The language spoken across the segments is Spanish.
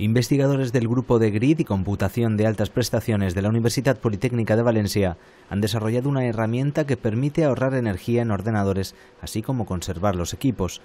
Investigadores del grupo de Grid y Computación de Altas Prestaciones de la Universidad Politécnica de Valencia han desarrollado una herramienta que permite ahorrar energía en ordenadores, así como conservar los equipos.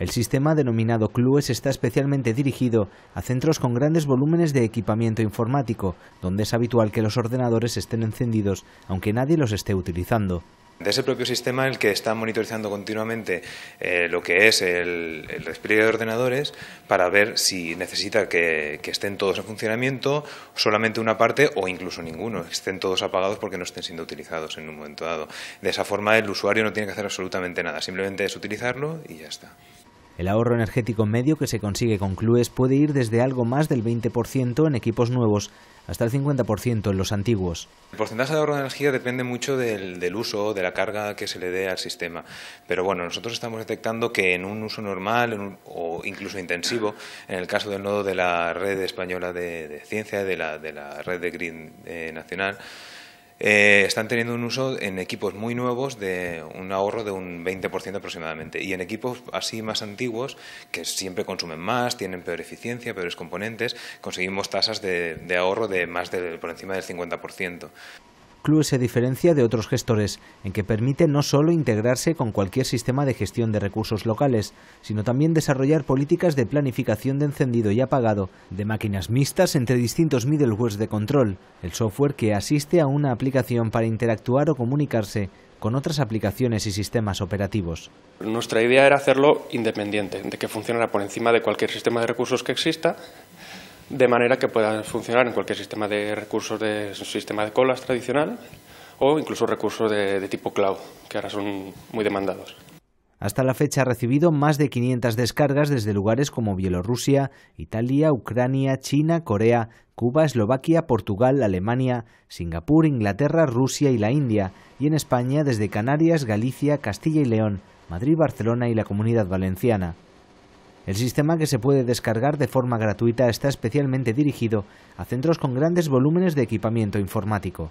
El sistema denominado CLUES está especialmente dirigido a centros con grandes volúmenes de equipamiento informático, donde es habitual que los ordenadores estén encendidos aunque nadie los esté utilizando de ese propio sistema el que está monitorizando continuamente eh, lo que es el, el, despliegue de ordenadores para ver si necesita que, estén todos en funcionamiento, solamente una parte o incluso ninguno, estén todos apagados porque no estén siendo utilizados en un momento dado. De esa forma el usuario no tiene que hacer absolutamente nada, simplemente es utilizarlo y ya está. El ahorro energético medio que se consigue con CLUES puede ir desde algo más del 20% en equipos nuevos hasta el 50% en los antiguos. El porcentaje de ahorro de energía depende mucho del, uso, de la carga que se le dé al sistema. Pero bueno, nosotros estamos detectando que en un uso normal o incluso intensivo, en el caso del nodo de la red española de, ciencia, de la, red de Green eh, nacional, eh, están teniendo un uso en equipos muy nuevos de un ahorro de un 20% aproximadamente y en equipos así más antiguos que siempre consumen más, tienen peor eficiencia, peores componentes, conseguimos tasas de, ahorro de más del por encima del 50%. Clue se diferencia de otros gestores en que permite no solo integrarse con cualquier sistema de gestión de recursos locales, sino también desarrollar políticas de planificación de encendido y apagado, de máquinas mixtas entre distintos middlewares de control, el software que asiste a una aplicación para interactuar o comunicarse con otras aplicaciones y sistemas operativos. Nuestra idea era hacerlo independiente, de que funcionara por encima de cualquier sistema de recursos que exista de manera que puedan funcionar en cualquier sistema de recursos de sistema de colas tradicional o incluso recursos de, de tipo cloud, que ahora son muy demandados. Hasta la fecha ha recibido más de 500 descargas desde lugares como Bielorrusia, Italia, Ucrania, China, Corea, Cuba, Eslovaquia, Portugal, Alemania, Singapur, Inglaterra, Rusia y la India, y en España desde Canarias, Galicia, Castilla y León, Madrid, Barcelona y la Comunidad Valenciana. El sistema que se puede descargar de forma gratuita está especialmente dirigido a centros con grandes volúmenes de equipamiento informático.